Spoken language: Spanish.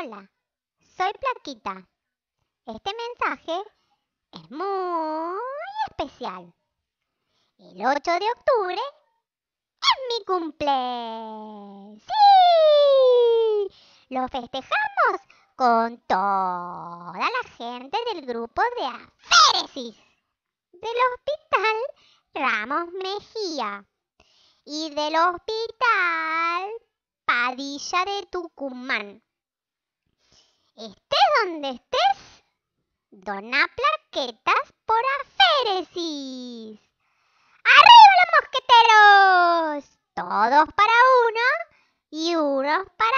Hola, soy Plaquita. Este mensaje es muy especial. El 8 de octubre es mi cumple. ¡Sí! Lo festejamos con toda la gente del grupo de aféresis del hospital Ramos Mejía y del hospital Padilla de Tucumán estés donde estés, dona plaquetas por aféresis. ¡Arriba los mosqueteros! Todos para uno y unos para